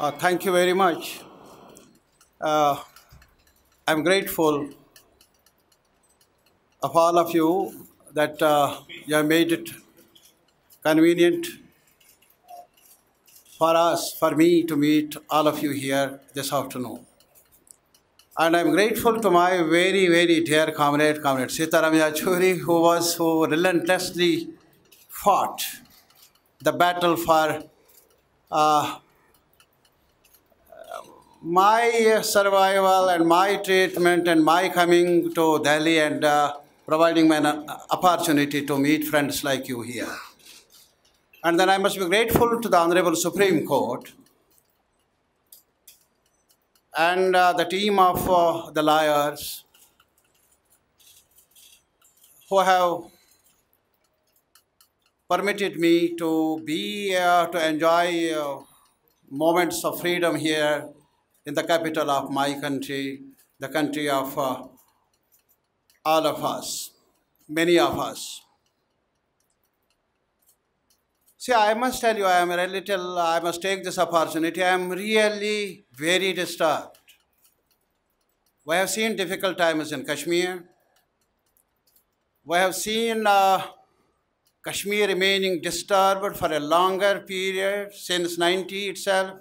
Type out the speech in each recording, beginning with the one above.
Uh, thank you very much. Uh, I'm grateful of all of you that uh, you have made it convenient for us, for me to meet all of you here this afternoon. And I'm grateful to my very, very dear comrade, comrade Sitaram Yachuri, who was who relentlessly fought the battle for uh, my uh, survival and my treatment and my coming to Delhi and uh, providing me an uh, opportunity to meet friends like you here. And then I must be grateful to the Honorable Supreme Court and uh, the team of uh, the lawyers who have permitted me to be, uh, to enjoy moments of freedom here in the capital of my country, the country of uh, all of us, many of us. See, I must tell you, I am a little, I must take this opportunity. I am really very disturbed. We have seen difficult times in Kashmir. We have seen uh, Kashmir remaining disturbed for a longer period since 90 itself.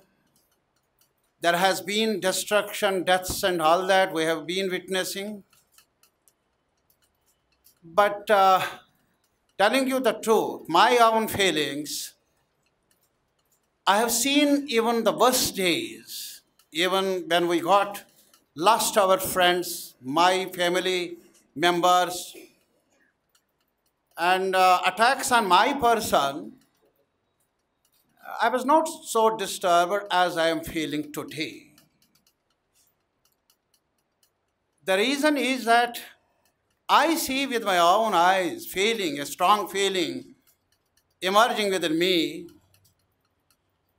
There has been destruction, deaths, and all that we have been witnessing. But uh, telling you the truth, my own feelings, I have seen even the worst days, even when we got lost our friends, my family members, and uh, attacks on my person I was not so disturbed as I am feeling today. The reason is that I see with my own eyes feeling, a strong feeling emerging within me.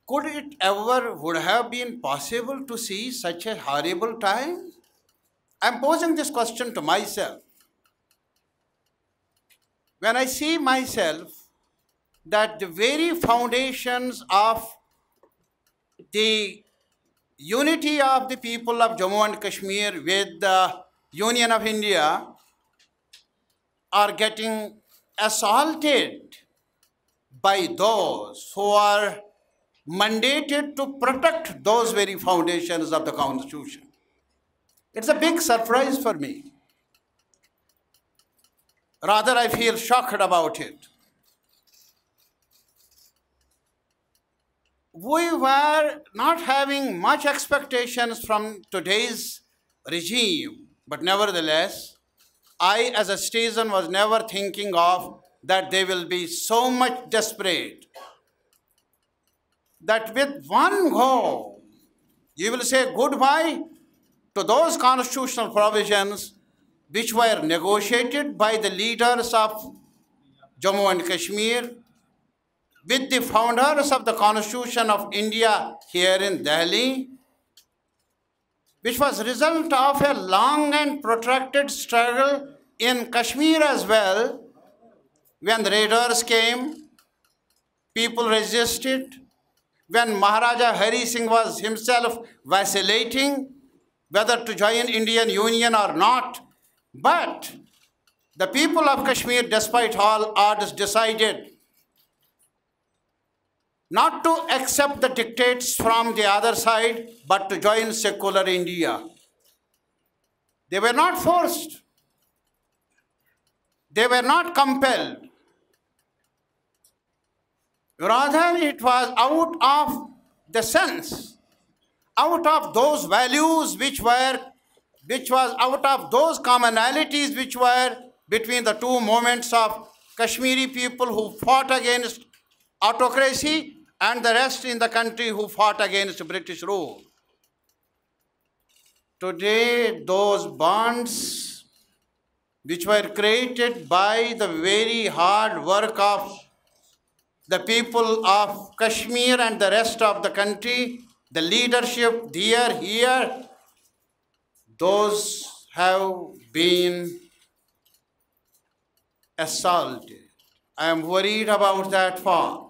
Could it ever would have been possible to see such a horrible time? I'm posing this question to myself. When I see myself that the very foundations of the unity of the people of Jammu and Kashmir with the Union of India are getting assaulted by those who are mandated to protect those very foundations of the Constitution. It's a big surprise for me. Rather, I feel shocked about it. we were not having much expectations from today's regime. But nevertheless, I as a citizen was never thinking of that they will be so much desperate that with one go, you will say goodbye to those constitutional provisions which were negotiated by the leaders of Jammu and Kashmir with the founders of the Constitution of India here in Delhi, which was result of a long and protracted struggle in Kashmir as well. When the raiders came, people resisted. When Maharaja Hari Singh was himself vacillating whether to join Indian Union or not, but the people of Kashmir, despite all odds, decided not to accept the dictates from the other side, but to join secular India. They were not forced. They were not compelled. Rather, it was out of the sense, out of those values which were, which was out of those commonalities which were between the two movements of Kashmiri people who fought against autocracy and the rest in the country who fought against British rule. Today, those bonds which were created by the very hard work of the people of Kashmir and the rest of the country, the leadership there, here, those have been assaulted. I am worried about that fall.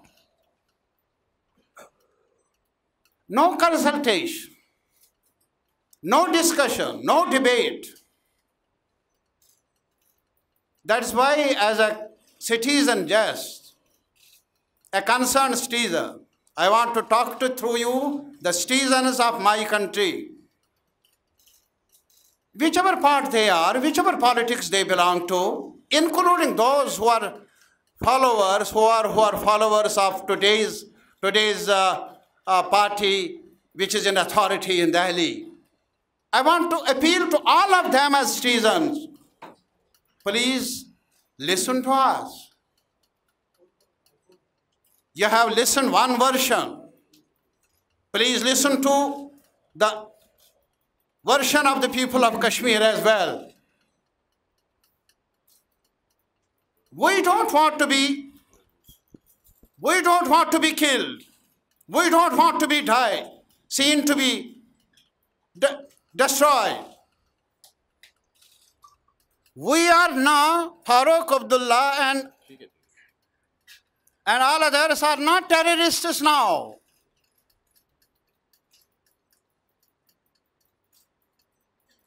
No consultation, no discussion, no debate. That's why, as a citizen just, a concerned citizen, I want to talk to through you the citizens of my country. Whichever part they are, whichever politics they belong to, including those who are followers, who are, who are followers of today's, today's uh, uh, party which is in authority in Delhi. I want to appeal to all of them as citizens. Please listen to us. You have listened one version. Please listen to the version of the people of Kashmir as well. We don't want to be, we don't want to be killed. We don't want to be die, seen to be de destroyed. We are now Farooq Abdullah and and all others are not terrorists now.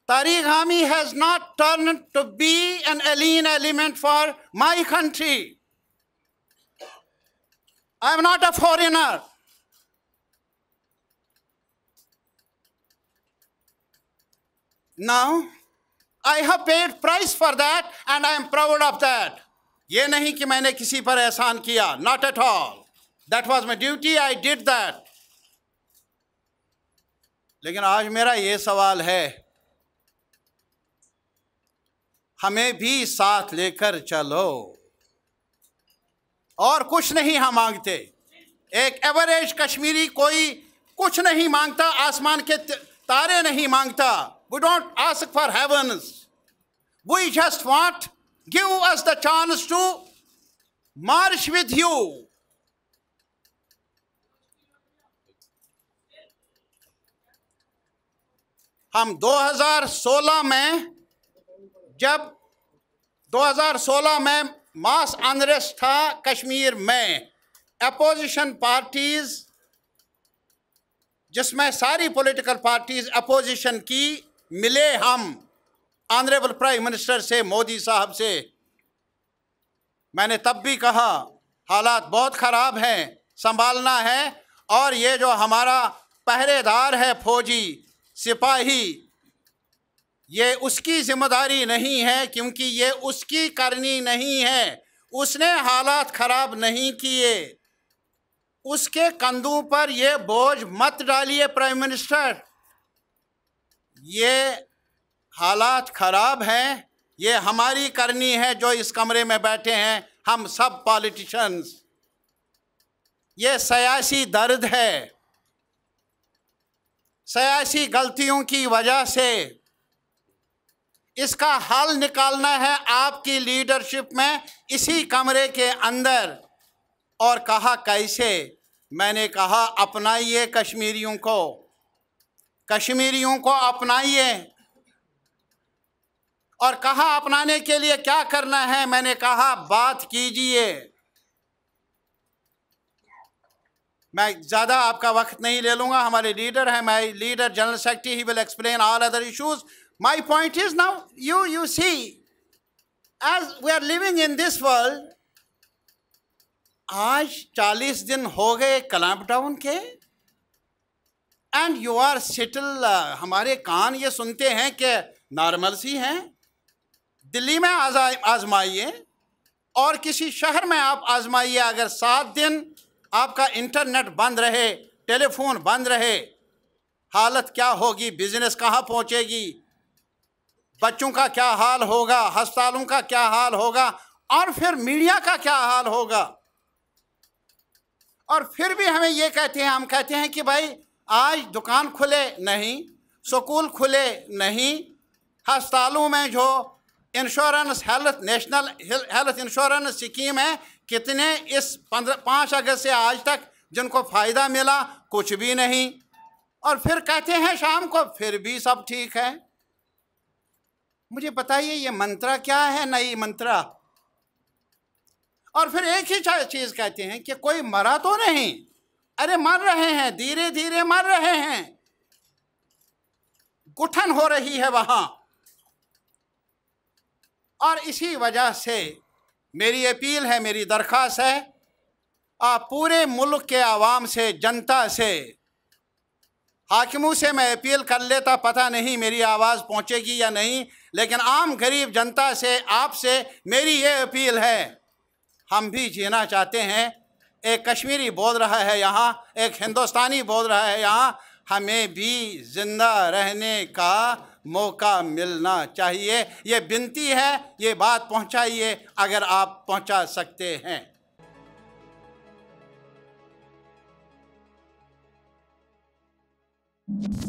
Tariq Hami has not turned to be an alien element for my country. I am not a foreigner. Now, I have paid price for that and I am proud of that. یہ نہیں کہ میں نے کسی پر احسان کیا not at all. That was my duty, I did that. لیکن آج میرا یہ سوال ہے ہمیں بھی ساتھ لے کر چلو اور کچھ نہیں ہم مانگتے ایک ایوریج کشمیری کوئی کچھ نہیں مانگتا آسمان کے تارے نہیں مانگتا don't ask for heavens. We just want give us the chance to march with you ہم دو ہزار سولہ میں جب دو ہزار سولہ میں ماس انریس تھا کشمیر میں اپوزیشن پارٹیز جس میں ساری پولیٹیکل پارٹیز اپوزیشن کی ملے ہم آنریبل پرائم منسٹر سے مودی صاحب سے میں نے تب بھی کہا حالات بہت خراب ہیں سنبھالنا ہے اور یہ جو ہمارا پہرے دار ہے فوجی سپاہی یہ اس کی ذمہ داری نہیں ہے کیونکہ یہ اس کی کرنی نہیں ہے اس نے حالات خراب نہیں کیے اس کے کندوں پر یہ بوجھ مت ڈالیے پرائم منسٹر یہ حالات خراب ہیں یہ ہماری کرنی ہے جو اس کمرے میں بیٹھے ہیں ہم سب پالیٹیشنز یہ سیاسی درد ہے سیاسی غلطیوں کی وجہ سے اس کا حل نکالنا ہے آپ کی لیڈرشپ میں اسی کمرے کے اندر اور کہا کیسے میں نے کہا اپنائیے کشمیریوں کو کشمیریوں کو اپنائیے اور کہا اپنانے کے لیے کیا کرنا ہے میں نے کہا بات کیجئے میں زیادہ آپ کا وقت نہیں لے لوں گا ہمارے لیڈر ہیں my leader general secretary he will explain all other issues my point is now you you see as we are living in this world آج چالیس دن ہو گئے کلاپ ڈاؤن کے اینڈ یو آر سیٹل ہمارے کان یہ سنتے ہیں کہ نارمل سی ہیں دلی میں آزمائیے اور کسی شہر میں آپ آزمائیے اگر سات دن آپ کا انٹرنیٹ بند رہے ٹیلی فون بند رہے حالت کیا ہوگی بزنس کہاں پہنچے گی بچوں کا کیا حال ہوگا ہسپتالوں کا کیا حال ہوگا اور پھر میڈیا کا کیا حال ہوگا اور پھر بھی ہمیں یہ کہتے ہیں ہم کہتے ہیں کہ بھائی آج دکان کھلے نہیں سکول کھلے نہیں ہسپتالوں میں جو insurance health national health insurance scheme ہے کتنے اس پندرہ پانچ اگست سے آج تک جن کو فائدہ ملا کچھ بھی نہیں اور پھر کہتے ہیں شام کو پھر بھی سب ٹھیک ہے مجھے بتائیے یہ منترا کیا ہے نئی منترا اور پھر ایک ہی چیز کہتے ہیں کہ کوئی مرا تو نہیں ارے مر رہے ہیں دھیرے دھیرے مر رہے ہیں گٹھن ہو رہی ہے وہاں اور اسی وجہ سے میری اپیل ہے میری درخواست ہے آپ پورے ملک کے عوام سے جنتا سے حاکموں سے میں اپیل کر لیتا پتہ نہیں میری آواز پہنچے گی یا نہیں لیکن عام غریب جنتا سے آپ سے میری یہ اپیل ہے ہم بھی جینا چاہتے ہیں ایک کشمیری بول رہا ہے یہاں ایک ہندوستانی بول رہا ہے یہاں ہمیں بھی زندہ رہنے کا موقع ملنا چاہیے یہ بنتی ہے یہ بات پہنچائیے اگر آپ پہنچا سکتے ہیں you